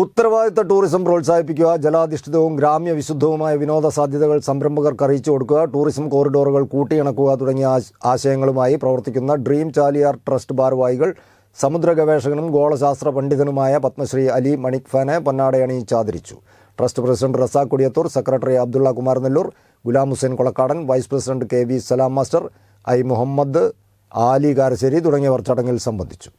ഉത്തരവാദിത്ത ടൂറിസം പ്രോത്സാഹിപ്പിക്കുക ജലാധിഷ്ഠിതവും ഗ്രാമ്യ വിശുദ്ധവുമായ വിനോദ സാധ്യതകൾ സംരംഭകർക്ക് അറിയിച്ചു കൊടുക്കുക ടൂറിസം കോറിഡോറുകൾ കൂട്ടിയിണക്കുക തുടങ്ങിയ ആശയങ്ങളുമായി പ്രവർത്തിക്കുന്ന ഡ്രീം ചാലിയാർ ട്രസ്റ്റ് ഭാരവാഹികൾ സമുദ്ര ഗവേഷകനും ഗോളശാസ്ത്ര പണ്ഡിതനുമായ പത്മശ്രീ അലി മണിക്ഫാനെ പൊന്നാടയണിയിച്ച് ആദരിച്ചു trust president Razak Kodiyathur secretary Abdulla Kumar Nellore Ghulam Hussain Kolakkadan vice president K V Salam master I Muhammad Ali Karassery തുടങ്ങിയവർ ചടങ്ങിൽ സംബന്ധിച്ചു